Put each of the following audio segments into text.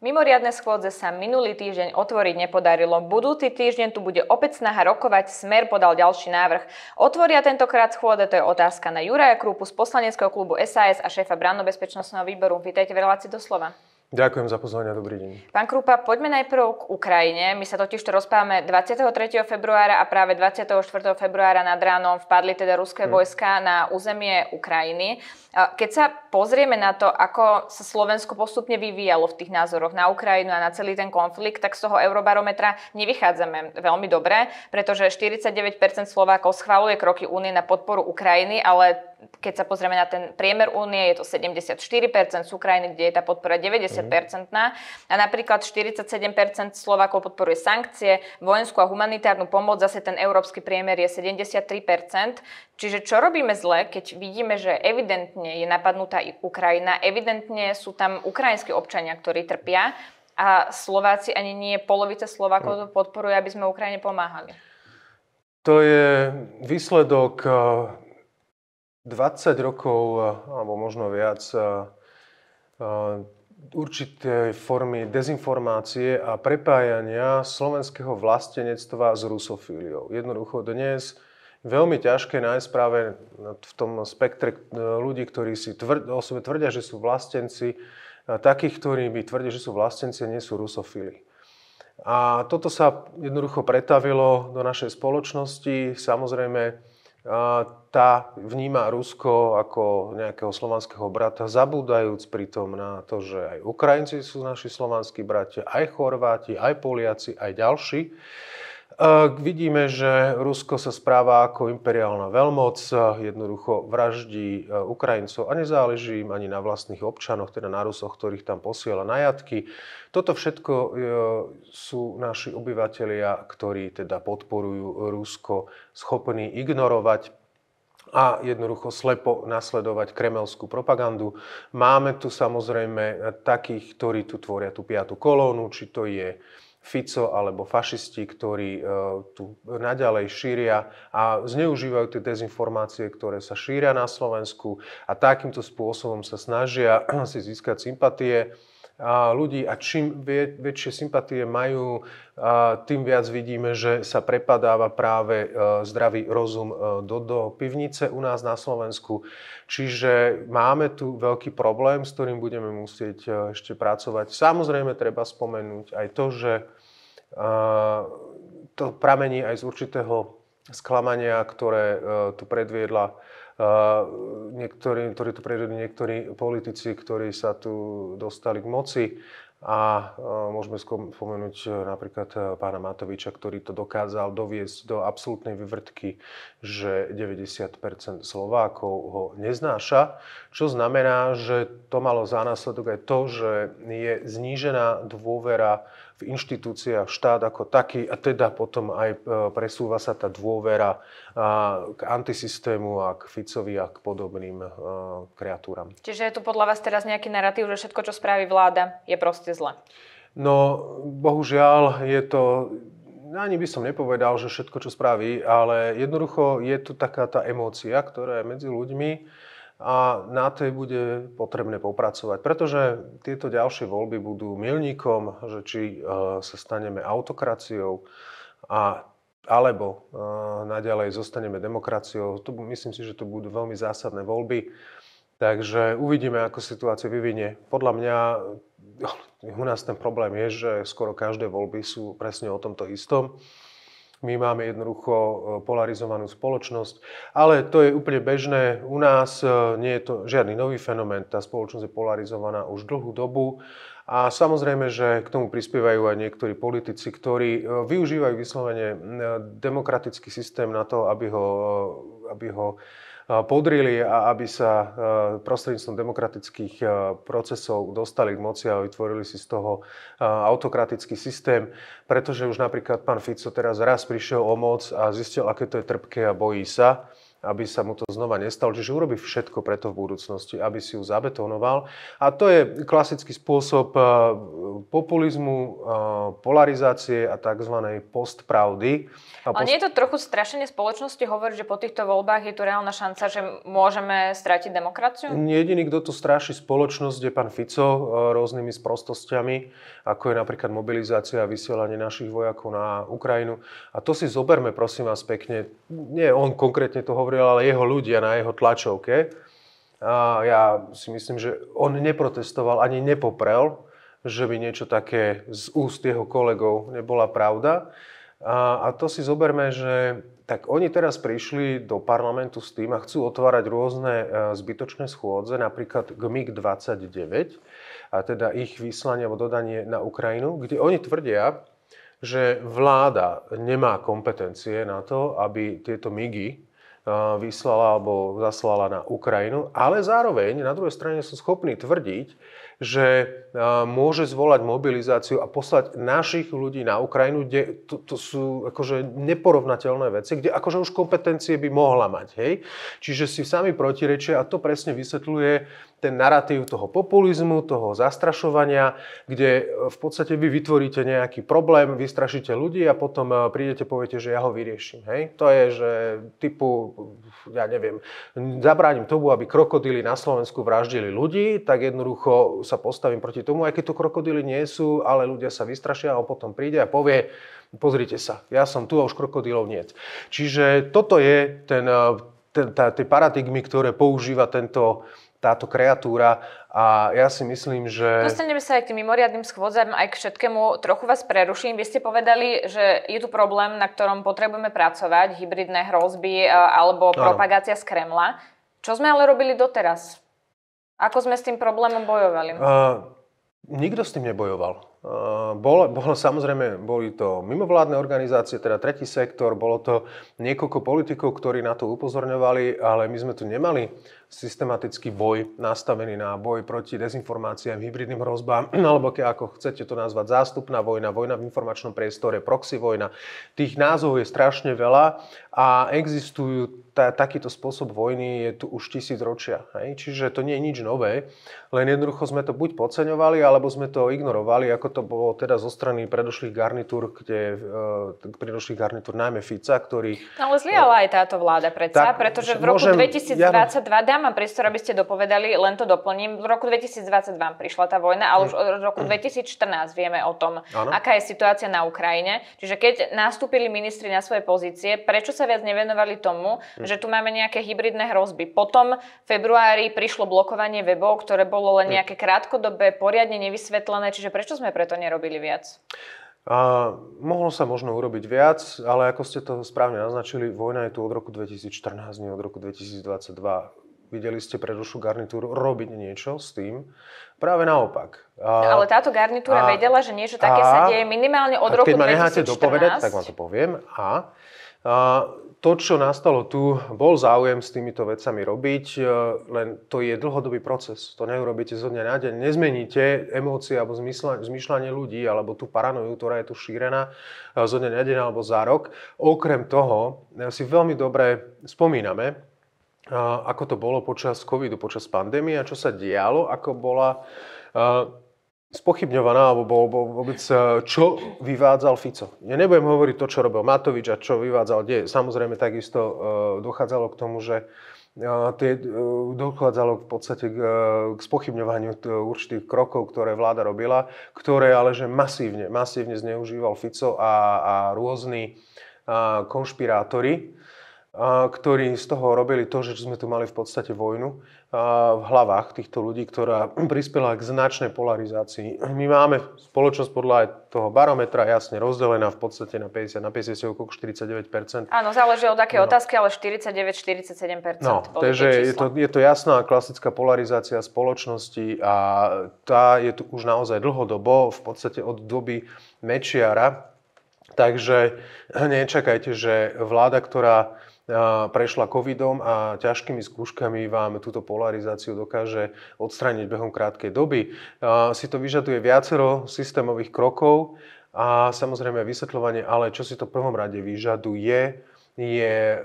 Mimoriadne schôdze sa minulý týždeň otvoriť nepodarilo. Budúci týždeň tu bude opäť snaha rokovať, smer podal ďalší návrh. Otvoria tentokrát schôdze, to je otázka na Juraja Krúpu z poslaneckého klubu SAS a šéfa bezpečnostného výboru. Vítajte v relácii do slova. Ďakujem za pozvanie, dobrý deň. Pán Krupa, poďme najprv k Ukrajine. My sa totiž to rozprávame 23. februára a práve 24. februára nad ránom vpadli teda ruské hmm. vojska na územie Ukrajiny. Keď sa pozrieme na to, ako sa Slovensko postupne vyvíjalo v tých názoroch na Ukrajinu a na celý ten konflikt, tak z toho eurobarometra nevychádzame veľmi dobre, pretože 49% Slovákov schváluje kroky únie na podporu Ukrajiny, ale keď sa pozrieme na ten priemer únie, je to 74%, sú krajiny, kde je tá podpora 90 a napríklad 47% Slovákov podporuje sankcie, vojenskú a humanitárnu pomoc, zase ten európsky priemer je 73%. Čiže čo robíme zle, keď vidíme, že evidentne je napadnutá i Ukrajina, evidentne sú tam ukrajinskí občania, ktorí trpia a Slováci ani nie polovica Slovákov to podporuje, aby sme Ukrajine pomáhali. To je výsledok 20 rokov, eh, alebo možno viac, eh, eh, určité formy dezinformácie a prepájania slovenského vlastenectva s rusofíliou. Jednoducho dnes veľmi ťažké nájsť práve v tom spektre ľudí, ktorí si tvrd, o sebe tvrdia, že sú vlastenci, takých, ktorí by tvrdia, že sú vlastenci a nie sú rusofíli. A toto sa jednoducho pretavilo do našej spoločnosti. Samozrejme, tá vníma Rusko ako nejakého slovanského brata, zabúdajúc pritom na to, že aj Ukrajinci sú naši slovanskí bratia, aj Chorváti, aj Poliaci, aj ďalší. Vidíme, že Rusko sa správa ako imperiálna veľmoc, jednoducho vraždí e, Ukrajincov a nezáleží im ani na vlastných občanoch, teda na Rusoch, ktorých tam posiela na Toto všetko e, sú naši obyvateľia, ktorí teda podporujú Rusko, schopní ignorovať a jednoducho slepo nasledovať kremelskú propagandu. Máme tu samozrejme e, takých, ktorí tu tvoria tú piatu kolónu, či to je Fico alebo fašisti, ktorí e, tu naďalej šíria a zneužívajú tie dezinformácie, ktoré sa šíria na Slovensku a takýmto spôsobom sa snažia si získať sympatie ľudí a čím väčšie sympatie majú, tým viac vidíme, že sa prepadáva práve e, zdravý rozum e, do, do pivnice u nás na Slovensku. Čiže máme tu veľký problém, s ktorým budeme musieť e, ešte pracovať. Samozrejme treba spomenúť aj to, že to pramení aj z určitého sklamania, ktoré tu predviedla Niektorí, ktorí tu prejdú, niektorí politici, ktorí sa tu dostali k moci. A môžeme spomenúť e, napríklad e, pána Matoviča, ktorý to dokázal doviesť do absolútnej vyvrtky, že 90% Slovákov ho neznáša, čo znamená, že to malo za následok aj to, že je znížená dôvera v inštitúciách, štát ako taký a teda potom aj e, presúva sa tá dôvera e, k antisystému a k Ficovi a k podobným e, kreatúram. Čiže je tu podľa vás teraz nejaký narratív, že všetko, čo spraví vláda, je proste zle? No, bohužiaľ je to ani by som nepovedal, že všetko, čo spraví, ale jednoducho je tu taká tá emócia, ktorá je medzi ľuďmi a na tej bude potrebné popracovať, pretože tieto ďalšie voľby budú milníkom, že či e, sa staneme autokraciou a alebo uh, naďalej zostaneme demokraciou. To, myslím si, že to budú veľmi zásadné voľby. Takže uvidíme, ako situácia vyvinie. Podľa mňa u nás ten problém je, že skoro každé voľby sú presne o tomto istom my máme jednoducho e, polarizovanú spoločnosť, ale to je úplne bežné. U nás e, nie je to žiadny nový fenomén. Tá spoločnosť je polarizovaná už dlhú dobu a samozrejme, že k tomu prispievajú aj niektorí politici, ktorí e, využívajú vyslovene demokratický systém na to, aby ho, aby ho E, podrili a aby sa e, prostredníctvom demokratických e, procesov dostali k moci a vytvorili si z toho autokratický systém, pretože už napríklad pán Fico teraz raz prišiel o moc a zistil, aké to je trpké a bojí sa aby sa mu to znova nestalo. Čiže urobí všetko preto v budúcnosti, aby si ju zabetonoval. A to je klasický spôsob populizmu, eh, polarizácie a tzv. postpravdy. A post... nie je to trochu strašenie spoločnosti hovoriť, že po týchto voľbách je tu reálna šanca, že môžeme stratiť demokraciu? Jediný, kto to straší spoločnosť, je pán Fico eh, rôznymi sprostostiami, ako je napríklad mobilizácia a vysielanie našich vojakov na Ukrajinu. A to si zoberme, prosím vás pekne. Nie on konkrétne to hovoril, ale jeho ľudia na jeho tlačovke. A ja si myslím, že on neprotestoval ani nepoprel že by niečo také z úst jeho kolegov nebola pravda. A, a to si zoberme, že tak oni teraz prišli do parlamentu s tým a chcú otvárať rôzne e, zbytočné schôdze, napríklad GMIG 29, a teda ich vyslanie alebo dodanie na Ukrajinu, kde oni tvrdia, že vláda nemá kompetencie na to, aby tieto migy e, vyslala alebo zaslala na Ukrajinu, ale zároveň na druhej strane sú schopní tvrdiť, že môže zvolať mobilizáciu a poslať našich ľudí na Ukrajinu, kde to, to sú akože neporovnateľné veci, kde akože už kompetencie by mohla mať. Hej? Čiže si sami protirečia a to presne vysvetľuje ten narratív toho populizmu, toho zastrašovania, kde e, v podstate vy vytvoríte nejaký problém, vystrašíte ľudí a potom e, prídete, poviete, že ja ho vyrieším. Hej? To je, že typu, ja neviem, zabránim tomu, aby krokodíly na Slovensku vraždili ľudí, tak jednoducho sa postavím proti tomu, aj keď tu krokodíly nie sú, ale ľudia sa vystrašia a on potom príde a povie, pozrite sa, ja som tu a už krokodílov nie. Čiže toto je ten, e, ten, tá, tie paradigmy, ktoré používa tento táto kreatúra a ja si myslím, že... Dostaneme sa aj k tým mimoriadným schôdzam, aj k všetkému. Trochu vás preruším. Vy ste povedali, že je tu problém, na ktorom potrebujeme pracovať, hybridné hrozby e, alebo propagácia ano. z Kremla. Čo sme ale robili doteraz? Ako sme s tým problémom bojovali? Uh, nikto s tým nebojoval. Eh, bolo, bolo, samozrejme, boli to mimovládne organizácie, teda tretí sektor, bolo to niekoľko politikov, ktorí na to upozorňovali, ale my sme tu nemali systematický boj nastavený na boj proti dezinformáciám, hybridným hrozbám, alebo ke, ako chcete to nazvať, zástupná vojna, vojna v informačnom priestore, proxy vojna. Tých názov je strašne veľa a existujú tá, takýto spôsob vojny je tu už tisíc ročia. Hej? Čiže to nie je nič nové, len jednoducho sme to buď podceňovali, alebo sme to ignorovali, ako to bolo teda zo strany predošlých garnitúr, kde, e, predošlých garnitúr najmä Fica, ktorý... No, ale zliala aj táto vláda predsa, tak, pretože v roku môžem, 2022, ja... dám vám priestor, aby ste dopovedali, len to doplním, v roku 2022 prišla tá vojna, ale už od roku 2014 vieme o tom, ano. aká je situácia na Ukrajine. Čiže keď nastúpili ministri na svoje pozície, prečo sa viac nevenovali tomu, hmm. že tu máme nejaké hybridné hrozby. Potom v februári prišlo blokovanie webov, ktoré bolo len hm. nejaké krátkodobé, poriadne nevysvetlené, čiže prečo sme preto nerobili viac? A mohlo sa možno urobiť viac, ale ako ste to správne naznačili, vojna je tu od roku 2014, nie od roku 2022. Videli ste predošlú garnitúru robiť niečo s tým. Práve naopak. A, ale táto garnitúra a, vedela, že niečo také a, sa deje minimálne od roku 2014. Keď ma necháte dopovedať, tak vám to poviem. A, a to, čo nastalo tu, bol záujem s týmito vecami robiť, e, len to je dlhodobý proces. To neurobíte zo dňa na deň. Nezmeníte emócie alebo zmýšľanie ľudí alebo tú paranoju, ktorá je tu šírená e, zo dňa na deň alebo za rok. Okrem toho e, si veľmi dobre spomíname, ako to bolo počas covidu, počas pandémie a čo sa dialo, ako bola spochybňovaná, alebo bol, bol vôbec, eh, čo vyvádzal Fico. Ja nebudem hovoriť to, čo robil Matovič a čo vyvádzal, kde samozrejme takisto eh, dochádzalo k tomu, že to eh, tie, dochádzalo v podstate k, k spochybňovaniu t- určitých krokov, ktoré vláda robila, ktoré ale že masívne, masívne zneužíval Fico a, a rôzni konšpirátori, ktorí z toho robili to, že sme tu mali v podstate vojnu v hlavách týchto ľudí, ktorá prispela k značnej polarizácii. My máme spoločnosť podľa aj toho barometra jasne rozdelená v podstate na 50, na 50 okolo 49%. Áno, záleží od aké no. otázky, ale 49-47% no, takže je to, je to jasná klasická polarizácia spoločnosti a tá je tu už naozaj dlhodobo, v podstate od doby Mečiara. Takže nečakajte, že vláda, ktorá prešla covidom a ťažkými skúškami vám túto polarizáciu dokáže odstrániť behom krátkej doby. Si to vyžaduje viacero systémových krokov a samozrejme vysvetľovanie, ale čo si to v prvom rade vyžaduje, je e,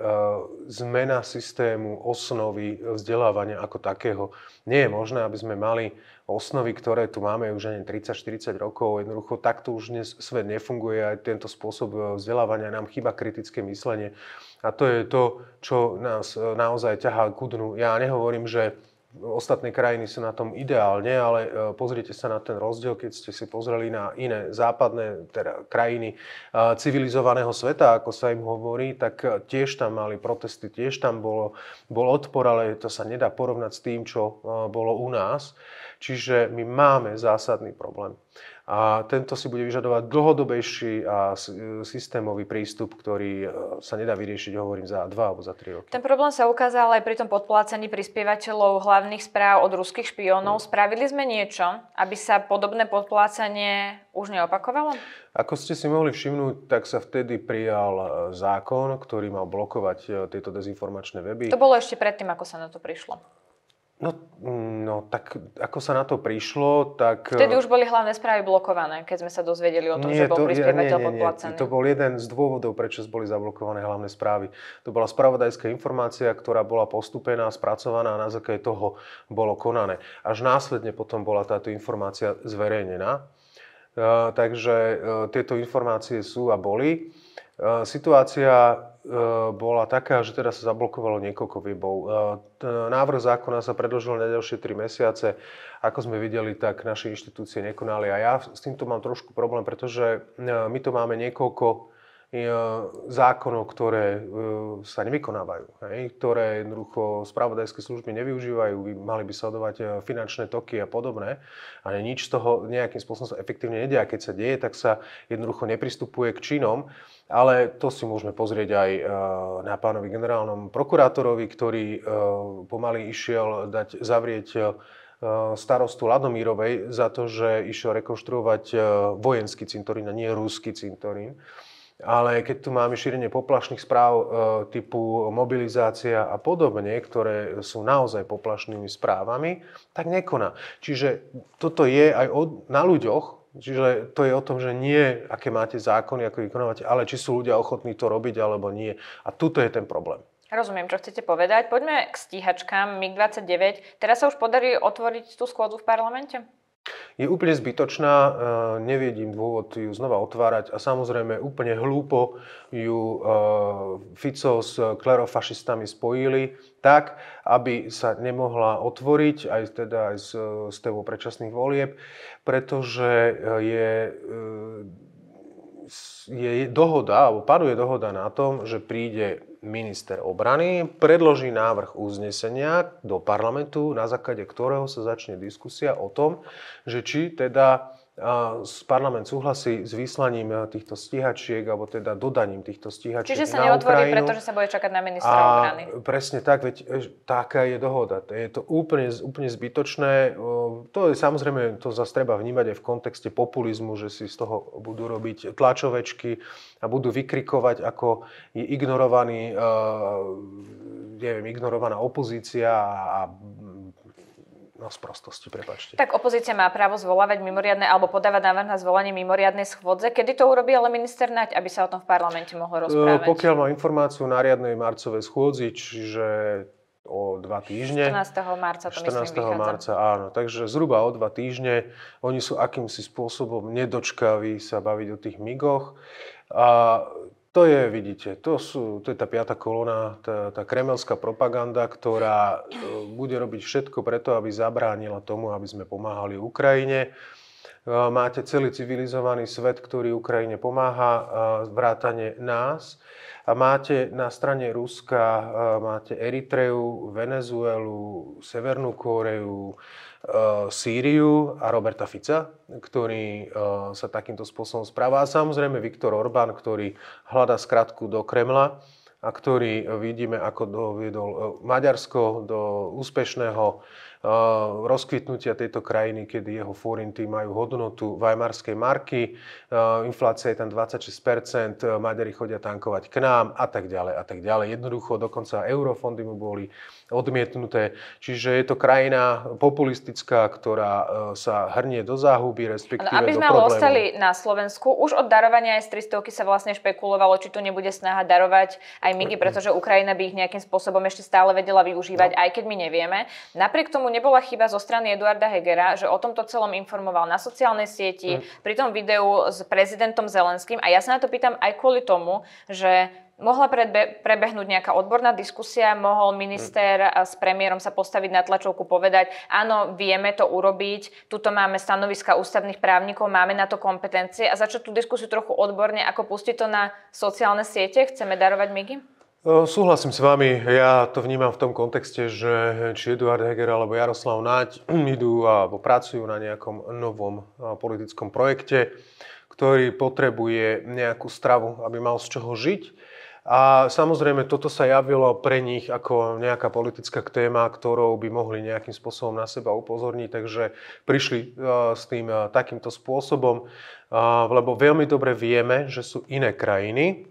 zmena systému osnovy vzdelávania ako takého. Nie je možné, aby sme mali osnovy, ktoré tu máme už ani 30-40 rokov. Jednoducho takto už dnes svet nefunguje aj tento spôsob e, vzdelávania. Nám chýba kritické myslenie. A to je to, čo nás e, naozaj ťahá ku dnu. Ja nehovorím, že ostatné krajiny sú na tom ideálne, ale e, pozrite sa na ten rozdiel, keď ste si pozreli na iné západné teda krajiny e, civilizovaného sveta, ako sa im hovorí, tak e, tiež tam mali protesty, tiež tam bolo, bol odpor, ale to sa nedá porovnať s tým, čo bolo u nás. Čiže my máme zásadný problém a tento si bude vyžadovať dlhodobejší a systémový prístup, ktorý e, sa nedá vyriešiť, hovorím, za dva alebo za tri roky. Ten problém sa ukázal aj pri tom podplácení prispievateľov hlavných správ od ruských špiónov. Hmm. Spravili sme niečo, aby sa podobné podplácanie už neopakovalo? Ako ste si mohli všimnúť, tak sa vtedy prijal e, zákon, ktorý mal blokovať e, tieto dezinformačné weby. To bolo ešte predtým, ako sa na to prišlo. No, no tak ako sa na to prišlo, tak... E, Vtedy už boli hlavné správy blokované, keď sme sa dozvedeli o tom, nie, že bol to, prispievateľ nie, nie, nie, To bol jeden z dôvodov, prečo boli zablokované hlavné správy. To bola spravodajská informácia, ktorá bola postupená, spracovaná a na základe toho bolo konané. Až následne potom bola táto informácia zverejnená. E, takže e, tieto informácie sú a boli. situácia E, bola taká, že teda sa zablokovalo niekoľko webov. E, návrh zákona sa predložil na ďalšie 3 mesiace. Ako sme videli, tak naše inštitúcie nekonali. A ja s týmto mám trošku problém, pretože e, my to máme niekoľko zákonov, ktoré sa nevykonávajú, ktoré jednoducho spravodajské služby nevyužívajú, mali by sledovať finančné toky a podobné. ale nič z toho nejakým spôsobom sa efektívne nedia. keď sa deje, tak sa jednoducho nepristupuje k činom. Ale to si môžeme pozrieť aj e, na pánovi generálnom prokurátorovi, ktorý e, pomaly išiel dať zavrieť e, starostu Ladomírovej za to, že išiel rekonštruovať vojenský cintorín a nie rúský cintorín. Ale keď tu máme šírenie poplašných správ typu mobilizácia a podobne, ktoré sú naozaj poplašnými správami, tak nekoná. Čiže toto je aj na ľuďoch, Čiže to je o tom, že nie, aké máte zákony, ako vykonávate, ale či sú ľudia ochotní to robiť alebo nie. A tuto je ten problém. Rozumiem, čo chcete povedať. Poďme k stíhačkám MiG-29. Teraz sa už podarí otvoriť tú schôdzu v parlamente? je úplne zbytočná, e, nevidím dôvod ju znova otvárať a samozrejme úplne hlúpo ju e, Fico s klerofašistami spojili tak, aby sa nemohla otvoriť aj teda aj s, s predčasných volieb, pretože e, je je dohoda, alebo paduje dohoda na tom, že príde minister obrany, predloží návrh uznesenia do parlamentu, na základe ktorého sa začne diskusia o tom, že či teda parlament súhlasí s vyslaním eh, týchto stíhačiek, alebo teda dodaním týchto stíhačiek Čiže sa na neotvorí, Ukrajinu. pretože sa bude čakať na ministra a obrany. Presne tak, veď eh, taká je dohoda. Je to úplne, úplne zbytočné. To je samozrejme, to zase treba vnímať aj v kontexte populizmu, že si z toho budú robiť tlačovečky a budú vykrikovať, ako je ignorovaný, eh, neviem, ignorovaná opozícia a na no, sprostosti, prepačte. Tak opozícia má právo zvolávať mimoriadne alebo podávať návrh na zvolanie mimoriadnej schôdze. Kedy to urobí ale minister Naď, aby sa o tom v parlamente mohlo e, rozprávať? Pokiaľ má informáciu na riadnej marcovej schôdzi, čiže o dva týždne. 14. marca to 14. myslím marca, áno. Takže zhruba o dva týždne oni sú akýmsi spôsobom nedočkaví sa baviť o tých migoch. A to je, vidíte, to, sú, to je tá piata kolona, tá, tá kremelská propaganda, ktorá e, bude robiť všetko preto, aby zabránila tomu, aby sme pomáhali Ukrajine. E, máte celý civilizovaný svet, ktorý Ukrajine pomáha, e, vrátane nás. A máte na strane Ruska, e, máte Eritreu, Venezuelu, Severnú Kóreu, e, Sýriu a Roberta Fica, ktorý e, sa takýmto spôsobom správa. A samozrejme Viktor Orbán, ktorý hľada skratku do Kremla a ktorý vidíme, ako doviedol Maďarsko do úspešného rozkvitnutia tejto krajiny, kedy jeho forinty majú hodnotu vajmarskej marky, inflácia je tam 26%, Maďari chodia tankovať k nám a tak ďalej a tak ďalej. Jednoducho dokonca eurofondy mu boli odmietnuté. Čiže je to krajina populistická, ktorá e, sa hrnie do záhuby, respektíve no, aby sme ale ostali na Slovensku, už od darovania aj z 300 sa vlastne špekulovalo, či tu nebude snaha darovať aj MIGI, pretože Ukrajina by ich nejakým spôsobom ešte stále vedela využívať, no. aj keď my nevieme. Napriek tomu nebola chyba zo strany Eduarda Hegera, že o tomto celom informoval na sociálnej sieti, mm. pri tom videu s prezidentom Zelenským. A ja sa na to pýtam aj kvôli tomu, že Mohla predbe- prebehnúť nejaká odborná diskusia, mohol minister mm. s premiérom sa postaviť na tlačovku, povedať, áno, vieme to urobiť, tuto máme stanoviska ústavných právnikov, máme na to kompetencie a začať tú diskusiu trochu odborne, ako pustiť to na sociálne siete, chceme darovať MIGI? Súhlasím s vami. Ja to vnímam v tom kontexte, že či Eduard Heger alebo Jaroslav Naď idú alebo pracujú na nejakom novom politickom projekte, ktorý potrebuje nejakú stravu, aby mal z čoho žiť a samozrejme, toto sa javilo pre nich ako nejaká politická téma, ktorou by mohli nejakým spôsobom na seba upozorniť, takže prišli e, s tým e, takýmto spôsobom, e, lebo veľmi dobre vieme, že sú iné krajiny,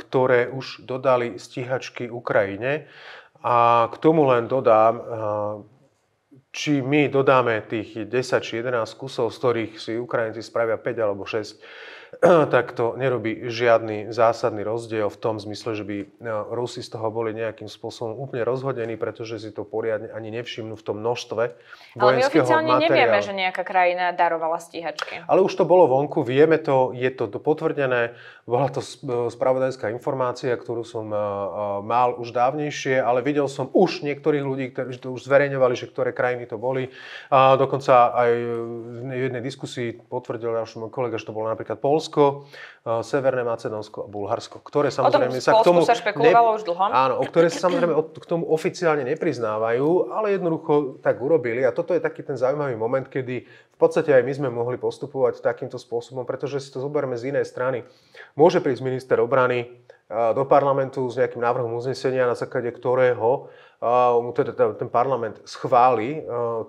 ktoré už dodali stíhačky Ukrajine. A k tomu len dodám, či my dodáme tých 10 či 11 kusov, z ktorých si Ukrajinci spravia 5 alebo 6, tak to nerobí žiadny zásadný rozdiel v tom zmysle, že by e, Rusi z toho boli nejakým spôsobom úplne rozhodení, pretože si to poriadne ani nevšimnú v tom množstve vojenského materiálu. Ale my oficiálne materiálu. nevieme, že nejaká krajina darovala stíhačky. Ale už to bolo vonku, vieme to, je to potvrdené. Bola to e, spravodajská informácia, ktorú som e, mal už dávnejšie, ale videl som už niektorých ľudí, ktorí to už zverejňovali, že ktoré krajiny to boli. A dokonca aj v jednej diskusii potvrdil náš kolega, že to bolo napríklad Pol Polsko, e, Severné Macedónsko a Bulharsko, ktoré samozrejme sa k tomu... sa špekulovalo ne... už dlho. Áno, o ktoré sa samozrejme k tomu oficiálne nepriznávajú, ale jednoducho tak urobili. A toto je taký ten zaujímavý moment, kedy v podstate aj my sme mohli postupovať takýmto spôsobom, pretože si to zoberme z inej strany. Môže prísť minister obrany e, do parlamentu s nejakým návrhom uznesenia, na základe ktorého e, teda ten parlament schváli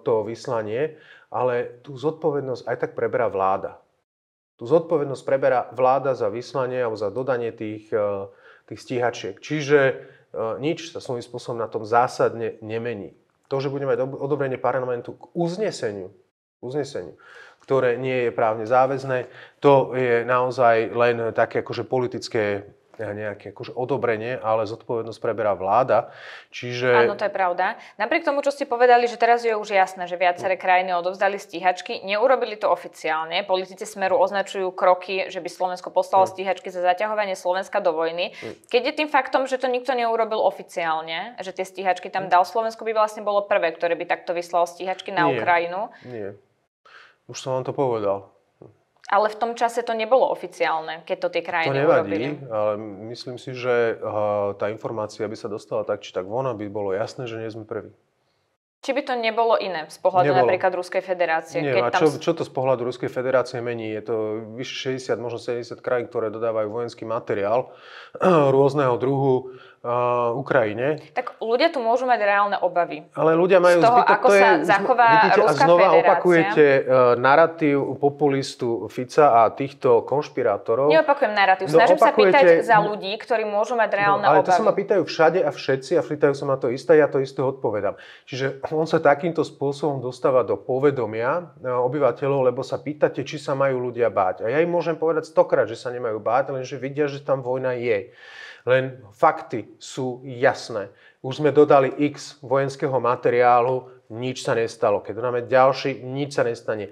to vyslanie, ale tú zodpovednosť aj tak preberá vláda. Tu zodpovednosť preberá vláda za vyslanie alebo za dodanie tých, e, tých stíhačiek. Čiže e, nič sa svojím spôsobom na tom zásadne nemení. To, že budeme mať odobrenie parlamentu k uzneseniu, uzneseniu, ktoré nie je právne záväzné, to je naozaj len také akože politické nejaké akože odobrenie, ale zodpovednosť preberá vláda. Čiže... Áno, to je pravda. Napriek tomu, čo ste povedali, že teraz je už jasné, že viaceré mm. krajiny odovzdali stíhačky, neurobili to oficiálne. Politici Smeru mm. označujú kroky, že by Slovensko poslalo hmm. stíhačky za zaťahovanie Slovenska do vojny. Hmm. Keď je tým faktom, že to nikto neurobil oficiálne, že tie stíhačky tam mm. dal, Slovensko by vlastne bolo prvé, ktoré by takto vyslalo stíhačky na Nie. Ukrajinu. Nie. Už som vám to povedal. Ale v tom čase to nebolo oficiálne, keď to tie krajiny to nevadí, urobili. ale myslím si, že eh, tá informácia by sa dostala tak, či tak von, aby bolo jasné, že nie sme prví. Či by to nebolo iné z pohľadu nebolo. napríklad Ruskej federácie? Nie, keď a tam... čo, čo to z pohľadu Ruskej federácie mení? Je to vyše 60, možno 70 krajín, ktoré dodávajú vojenský materiál rôzneho druhu uh, Ukrajine. Tak ľudia tu môžu mať reálne obavy. Ale ľudia majú z toho, zbytok, ako to sa zachová vidíte, Ruská a znova federácia. opakujete uh, narratív populistu Fica a týchto konšpirátorov. Neopakujem narratív. No, Snažím opakujete... sa pýtať za ľudí, ktorí môžu mať no, reálne no, ale obavy. Ale to sa ma pýtajú všade a všetci a pýtajú sa ma to isté, ja to isté odpovedám. Čiže on sa takýmto spôsobom dostáva do povedomia obyvateľov, lebo sa pýtate, či sa majú ľudia báť. A ja im môžem povedať stokrát, že sa nemajú báť, lenže vidia, že tam vojna je. Len fakty sú jasné. Už sme dodali x vojenského materiálu, nič sa nestalo. Keď dodáme ďalší, nič sa nestane. E,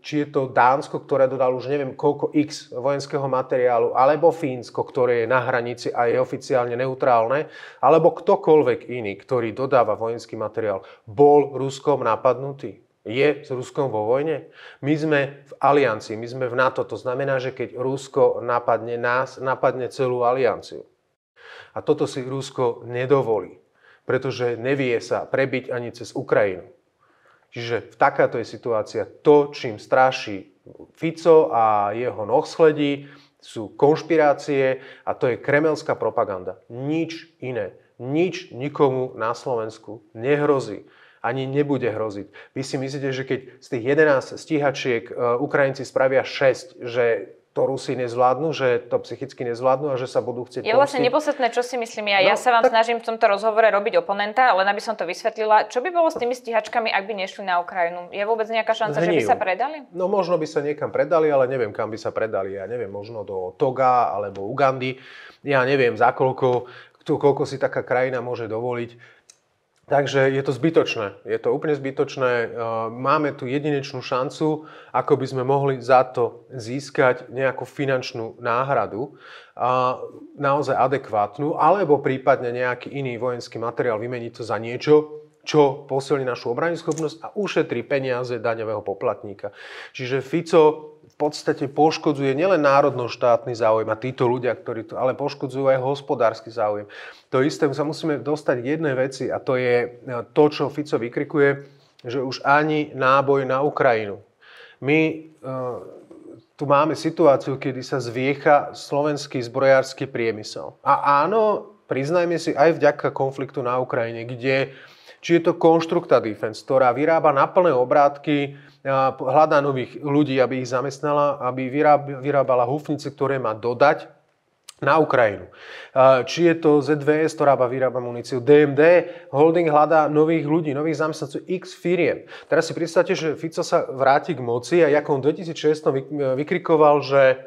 či je to Dánsko, ktoré dodalo už neviem koľko x vojenského materiálu, alebo Fínsko, ktoré je na hranici a je oficiálne neutrálne, alebo ktokoľvek iný, ktorý dodáva vojenský materiál, bol Ruskom napadnutý je s Ruskom vo vojne? My sme v aliancii, my sme v NATO. To znamená, že keď Rusko napadne nás, napadne celú alianciu. A toto si Rusko nedovolí, pretože nevie sa prebiť ani cez Ukrajinu. Čiže v takáto je situácia. To, čím straší Fico a jeho nohsledí, sú konšpirácie a to je kremelská propaganda. Nič iné. Nič nikomu na Slovensku nehrozí ani nebude hroziť. Vy si myslíte, že keď z tých 11 stíhačiek e, Ukrajinci spravia 6, že to Rusi nezvládnu, že to psychicky nezvládnu a že sa budú chcieť... Je vlastne neposledné, čo si myslím ja. No, ja sa vám tak... snažím v tomto rozhovore robiť oponenta, len aby som to vysvetlila. Čo by bolo s tými stíhačkami, ak by nešli na Ukrajinu? Je vôbec nejaká šanca, Zhnijú. že by sa predali? No možno by sa niekam predali, ale neviem, kam by sa predali. Ja neviem, možno do Toga alebo Ugandy. Ja neviem, za koľko, koľko si taká krajina môže dovoliť Takže je to zbytočné. Je to úplne zbytočné. E, máme tu jedinečnú šancu, ako by sme mohli za to získať nejakú finančnú náhradu, naozaj adekvátnu, alebo prípadne nejaký iný vojenský materiál vymeniť to za niečo, čo posilní našu obrannú schopnosť a ušetrí peniaze daňového poplatníka. Čiže Fico podstate poškodzuje nielen národno-štátny záujem a títo ľudia, ktorí to, ale poškodzujú aj hospodársky záujem. To isté sa musíme dostať k jednej veci a to je e, to, čo Fico vykrikuje, že už ani náboj na Ukrajinu. My e, tu máme situáciu, kedy sa zviecha slovenský zbrojársky priemysel. A áno, priznajme si, aj vďaka konfliktu na Ukrajine, kde či je to konštrukta defense, ktorá vyrába na plné obrátky, hľadá nových ľudí, aby ich zamestnala, aby vyrábala hufnice, ktoré má dodať na Ukrajinu. Či je to ZVS, ktorá vyrába muníciu, DMD, holding hľadá nových ľudí, nových zamestnancov, x firiem. Teraz si predstavte, že Fico sa vráti k moci a ako on v 2006 vykrikoval, že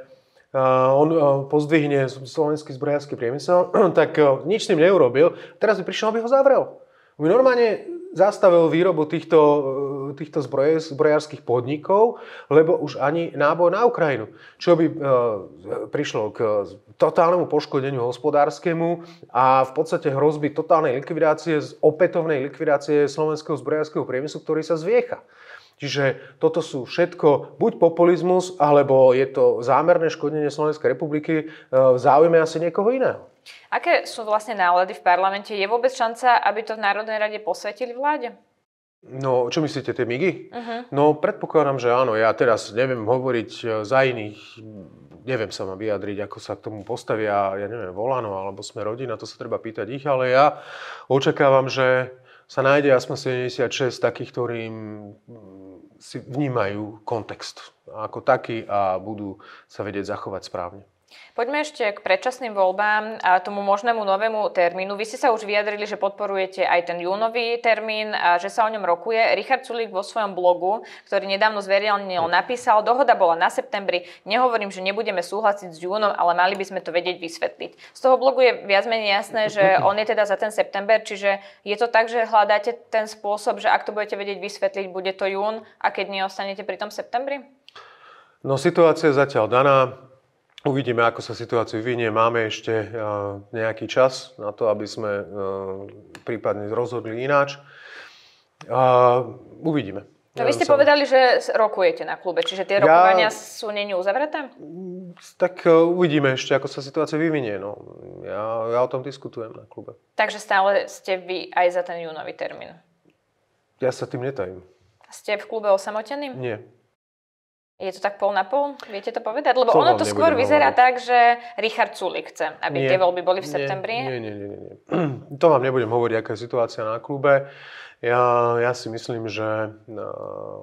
on pozdvihne slovenský zbrojársky priemysel, tak nič s tým neurobil. Teraz by prišiel, aby ho zavrel by normálne zastavil výrobu týchto, e, týchto zbroje, zbrojárskych podnikov, lebo už ani náboj na Ukrajinu. Čo by e, prišlo k totálnemu poškodeniu hospodárskému a v podstate hrozby totálnej likvidácie, opätovnej likvidácie slovenského zbrojárskeho priemyslu, ktorý sa zviecha. Čiže toto sú všetko buď populizmus, alebo je to zámerné škodenie Slovenskej republiky e, v záujme asi niekoho iného. Aké sú vlastne nálady v parlamente? Je vôbec šanca, aby to v Národnej rade posvetili vláde? No, čo myslíte, tie migy? Uh-huh. No, predpokladám, že áno. Ja teraz neviem hovoriť e, za iných, neviem sa ma vyjadriť, ako sa k tomu postavia, ja neviem, Volano alebo sme rodina, to sa treba pýtať ich, ale ja očakávam, že sa nájde aspoň 76 takých, ktorým mm, si vnímajú kontext ako taký a budú sa vedieť zachovať správne. Poďme ešte k predčasným voľbám a tomu možnému novému termínu. Vy ste sa už vyjadrili, že podporujete aj ten júnový termín a že sa o ňom rokuje. Richard Sulík vo svojom blogu, ktorý nedávno zverejnil, napísal, dohoda bola na septembri, nehovorím, že nebudeme súhlasiť s júnom, ale mali by sme to vedieť vysvetliť. Z toho blogu je viac menej jasné, že on je teda za ten september, čiže je to tak, že hľadáte ten spôsob, že ak to budete vedieť vysvetliť, bude to jún a keď nie, ostanete pri tom septembri? No situácia je zatiaľ daná. Uvidíme, ako sa situáciu vyvinie. Máme ešte eh, nejaký čas na to, aby sme eh, prípadne rozhodli ináč. Eh, uvidíme. No vy ste povedali, že rokujete na klube, čiže tie rokovania ja... sú není uzavreté? Tak uvidíme ešte, ako sa situácia vyvinie. No. Ja, ja o tom diskutujem na klube. Takže stále ste vy aj za ten júnový termín? Ja sa tým netajím. Ste v klube osamotený? Nie. Je to tak pol na pol? Viete to povedať? Lebo to ono to skôr vyzerá hovoriť. tak, že Richard Sulik chce, aby nie, tie voľby boli v septembri. Nie, nie, nie, nie, nie. To vám nebudem hovoriť, aká je situácia na klube. Ja, ja si myslím, že no,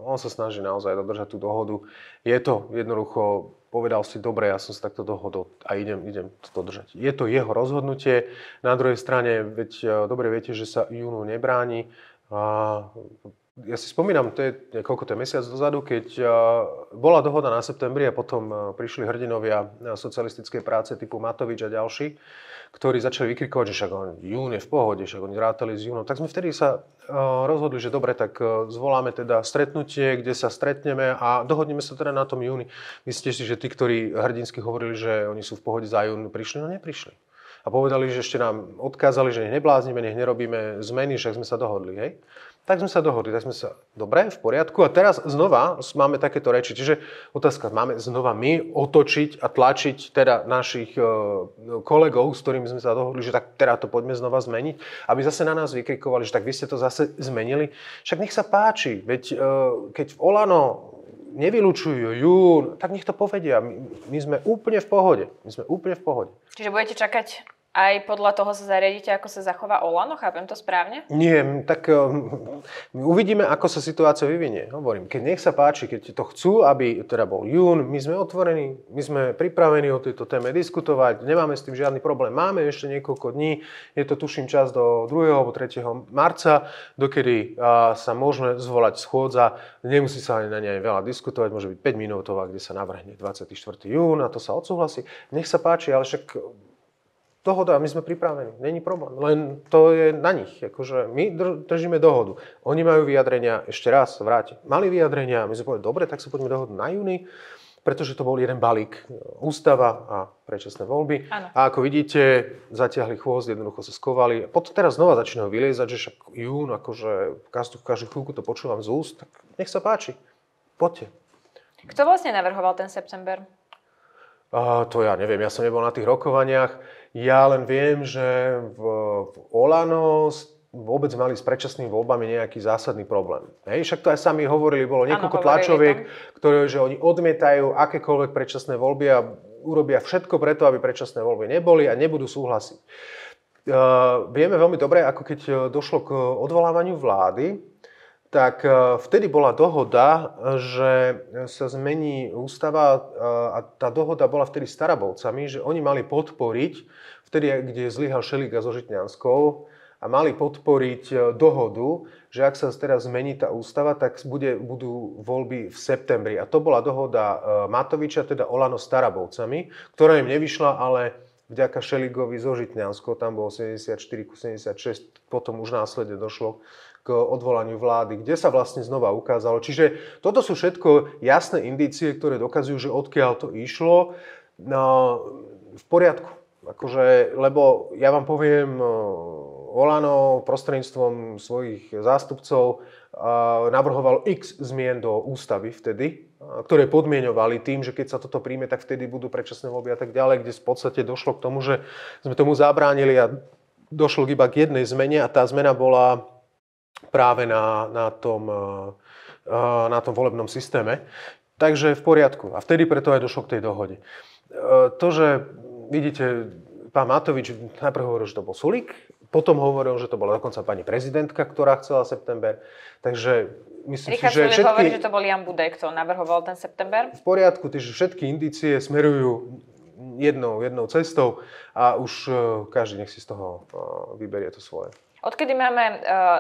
on sa snaží naozaj dodržať tú dohodu. Je to jednoducho, povedal si, dobre, ja som sa takto dohodol a idem, idem to dodržať. Je to jeho rozhodnutie. Na druhej strane, veď eh, dobre viete, že sa júnu nebráni. A ja si spomínam, to je, koľko to je mesiac dozadu, keď eh, bola dohoda na septembri a potom eh, prišli hrdinovia socialistickej práce typu Matovič a ďalší, ktorí začali vykrikovať, že však on, jún je v pohode, však oni rátali s júnom. Tak sme vtedy sa eh, rozhodli, že dobre, tak zvoláme teda stretnutie, kde sa stretneme a dohodneme sa teda na tom júni. Myslíte si, že tí, ktorí hrdinsky hovorili, že oni sú v pohode za jún, prišli? No neprišli. A povedali, že ešte nám odkázali, že nech nebláznime, nech nerobíme zmeny, však sme sa dohodli. Hej? Tak sme sa dohodli, tak sme sa, dobre, v poriadku. A teraz znova máme takéto reči. Čiže otázka, máme znova my otočiť a tlačiť teda našich e, kolegov, s ktorými sme sa dohodli, že tak teda to poďme znova zmeniť, aby zase na nás vykrikovali, že tak vy ste to zase zmenili. Však nech sa páči, veď e, keď v Olano nevylučujú ju, tak nech to povedia. My, my sme úplne v pohode. My sme úplne v pohode. Čiže budete čakať aj podľa toho sa zariadíte, ako sa zachová Olano? Chápem to správne? Nie, tak um, uvidíme, ako sa situácia vyvinie. Hovorím, keď nech sa páči, keď to chcú, aby teda bol jún, my sme otvorení, my sme pripravení o tejto téme diskutovať, nemáme s tým žiadny problém. Máme ešte niekoľko dní, je to tuším čas do 2. alebo 3. marca, dokedy uh, sa môžeme zvolať schôdza, nemusí sa ani na nej veľa diskutovať, môže byť 5 minútová, kde sa navrhne 24. jún a to sa odsúhlasí. Nech sa páči, ale však Dohoda, my sme pripravení, není problém. Len to je na nich. Akože my držíme dohodu. Oni majú vyjadrenia, ešte raz vráti. Mali vyjadrenia, my sme povedali, dobre, tak sa poďme dohodu na júni, pretože to bol jeden balík. E, ústava a predčasné voľby. Ano. A ako vidíte, zatiahli chôz, jednoducho sa skovali. Pod teraz znova začínajú vyliezať, že však jún, akože každú, každú chvíľku to počúvam z úst, tak nech sa páči, poďte. Kto vlastne navrhoval ten september? Uh, to ja neviem, ja som nebol na tých rokovaniach. Ja len viem, že v, v Olano vôbec mali s predčasnými voľbami nejaký zásadný problém. Hej, však to aj sami hovorili, bolo niekoľko ano, tlačoviek, ktoré, že oni odmietajú akékoľvek predčasné voľby a urobia všetko preto, aby predčasné voľby neboli a nebudú súhlasiť. Uh, vieme veľmi dobre, ako keď eh, došlo k odvolávaniu vlády, tak e, vtedy bola dohoda, že sa zmení ústava e, a tá dohoda bola vtedy s Tarabovcami, že oni mali podporiť, vtedy, kde zlyhal Šeliga so Žitňanskou, a mali podporiť e, dohodu, že ak sa teraz zmení tá ústava, tak bude, budú voľby v septembri. A to bola dohoda Matoviča, teda Olano s Tarabovcami, ktorá im nevyšla, ale vďaka Šeligovi zo Žitňanskou, tam bolo 74 76, potom už následne došlo k odvolaniu vlády, kde sa vlastne znova ukázalo. Čiže toto sú všetko jasné indície, ktoré dokazujú, že odkiaľ to išlo. No, v poriadku. Akože, lebo ja vám poviem, e, Olano prostredníctvom svojich zástupcov e, navrhoval x zmien do ústavy vtedy, e, ktoré podmienovali tým, že keď sa toto príjme, tak vtedy budú predčasné voľby a tak ďalej, kde v podstate došlo k tomu, že sme tomu zabránili a došlo iba k jednej zmene a tá zmena bola práve na, na, tom, eh, eh, na tom volebnom systéme. Takže v poriadku. A vtedy preto aj došlo k tej dohode. Eh, to, že vidíte, pán Matovič najprv hovoril, že to bol Sulik, potom hovoril, že to bola dokonca pani prezidentka, ktorá chcela september. Takže myslím Richard si, že všetky... hovorí, že to bol Jan Budek, kto navrhoval ten september. V poriadku, takže všetky indície smerujú jednou, jednou cestou a už každý nech si z toho vyberie to svoje. Odkedy máme e,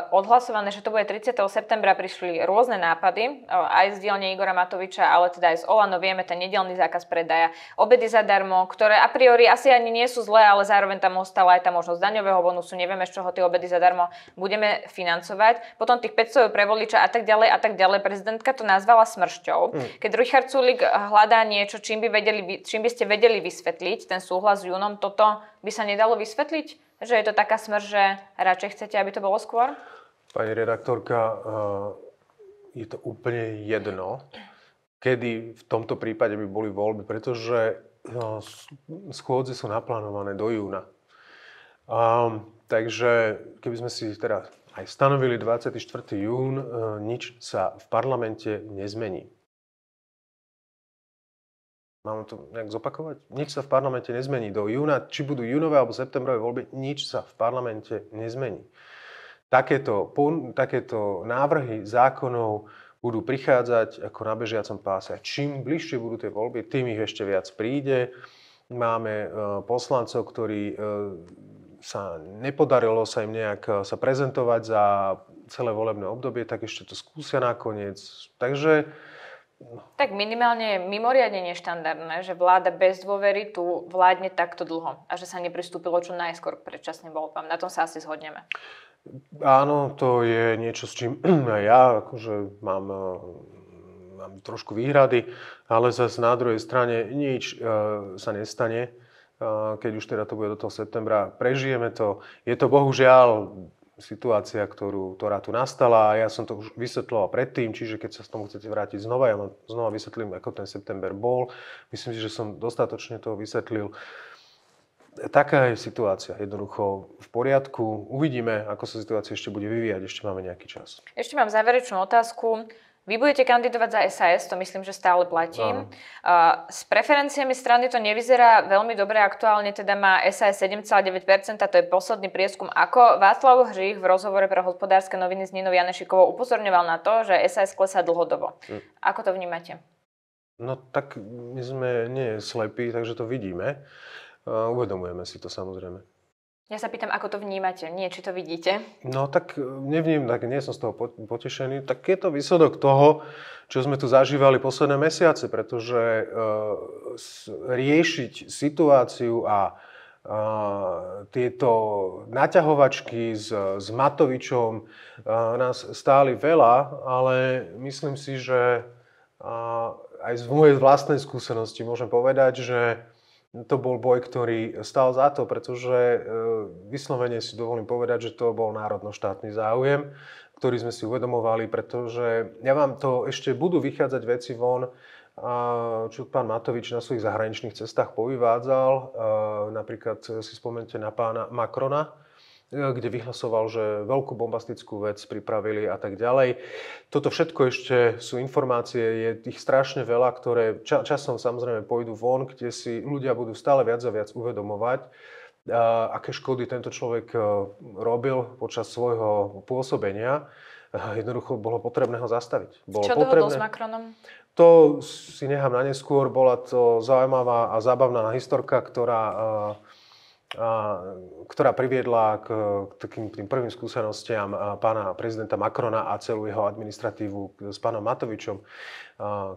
odhlasované, že to bude 30. septembra, prišli rôzne nápady, e, aj z dielne Igora Matoviča, ale teda aj z Olano, vieme ten nedelný zákaz predaja, obedy zadarmo, ktoré a priori asi ani nie sú zlé, ale zároveň tam ostala aj tá možnosť daňového bonusu, nevieme z čoho tie obedy zadarmo budeme financovať. Potom tých 500 pre voliča a tak ďalej a tak ďalej. Prezidentka to nazvala smršťou. Mm. Keď Richard Sulik e, hľadá niečo, čím by, vedeli, čím by ste vedeli vysvetliť ten súhlas s Junom, toto by sa nedalo vysvetliť? že je to taká smrť, že radšej chcete, aby to bolo skôr? Pani redaktorka, eh, je to úplne jedno, kedy v tomto prípade by boli voľby, pretože eh, schôdze sú naplánované do júna. Ehm, takže keby sme si teraz aj stanovili 24. jún, eh, nič sa v parlamente nezmení. Mám to nejak zopakovať? Nič sa v parlamente nezmení. Do júna, či budú júnové alebo septembrové voľby, nič sa v parlamente nezmení. Takéto, takéto návrhy zákonov budú prichádzať ako na bežiacom páse. Čím bližšie budú tie voľby, tým ich ešte viac príde. Máme e, poslancov, ktorí e, sa nepodarilo sa im nejak e, sa prezentovať za celé volebné obdobie, tak ešte to skúsia nakoniec. Takže tak minimálne je mimoriadne neštandardné, že vláda bez dôvery tu vládne takto dlho a že sa nepristúpilo čo najskôr k predčasným voľbám. Na tom sa asi zhodneme. Áno, to je niečo, s čím ja akože mám, eh, mám trošku výhrady, ale zase na druhej strane nič e, sa nestane, e, keď už teda to bude do toho septembra. Prežijeme to. Je to bohužiaľ situácia, ktorú, ktorá tu nastala. Ja som to už vysvetloval predtým, čiže keď sa s tomu chcete vrátiť znova, ja vám znova vysvetlím, ako ten september bol. Myslím si, že som dostatočne to vysvetlil. Taká je situácia, jednoducho v poriadku. Uvidíme, ako sa situácia ešte bude vyvíjať, ešte máme nejaký čas. Ešte mám záverečnú otázku. Vy budete kandidovať za SAS, to myslím, že stále platím. No. S preferenciami strany to nevyzerá veľmi dobre. Aktuálne teda má SAS 7,9%, to je posledný prieskum. Ako Václav Hřích v rozhovore pre hospodárske noviny s Ninou Janešikovou upozorňoval na to, že SAS klesá dlhodobo. Hm. Ako to vnímate? No tak my sme nie slepí, takže to vidíme. Uvedomujeme si to samozrejme. Ja sa pýtam, ako to vnímate, nie či to vidíte. No tak e, nevním, tak nie som z toho potešený. Tak je to výsledok toho, čo sme tu zažívali posledné mesiace, pretože e, riešiť situáciu a Uh, tieto naťahovačky s, s Matovičom uh, nás stáli veľa, ale myslím si, že uh, aj z mojej vlastnej skúsenosti môžem povedať, že to bol boj, ktorý stal za to, pretože e, vyslovene si dovolím povedať, že to bol národno-štátny záujem, ktorý sme si uvedomovali, pretože ja vám to ešte budú vychádzať veci von, e, čo pán Matovič na svojich zahraničných cestách povyvádzal. E, napríklad si spomente na pána Makrona, E, kde vyhlasoval, že veľkú bombastickú vec pripravili a tak ďalej. Toto všetko ešte sú informácie, je ich strašne veľa, ktoré ča- časom samozrejme pôjdu von, kde si ľudia budú stále viac a viac uvedomovať, a aké škody tento človek e, robil počas svojho pôsobenia. E, jednoducho bolo potrebné ho zastaviť. Bolo Čo potrebné... s Macronom? To si nechám na neskôr. Bola to zaujímavá a zábavná historka, ktorá ktorá priviedla k, takým tým prvým skúsenostiam pána prezidenta Macrona a celú jeho administratívu s pánom Matovičom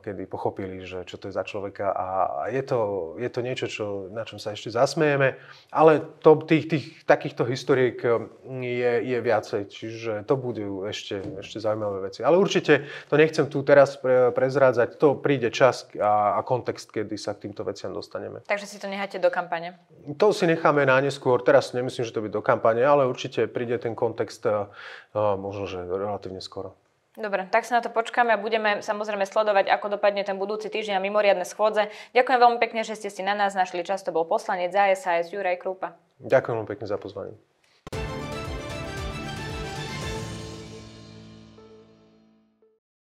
kedy pochopili, že čo to je za človeka a je to, je to niečo, čo, na čom sa ešte zasmejeme, ale to, tých, tých takýchto historiek um, je, je viacej, čiže to budú ešte, ešte zaujímavé veci. Ale určite to nechcem tu teraz pre, prezrádzať, to príde čas a, a kontext, kedy sa k týmto veciam dostaneme. Takže si to necháte do kampane? To si necháme na neskôr, teraz nemyslím, že to by do kampane, ale určite príde ten kontext uh, uh, možno, že relatívne skoro. Dobre, tak sa na to počkáme a budeme samozrejme sledovať, ako dopadne ten budúci týždeň a mimoriadne schôdze. Ďakujem veľmi pekne, že ste si na nás našli čas. To bol poslanec za SAS Juraj Krúpa. Ďakujem veľmi pekne za pozvanie.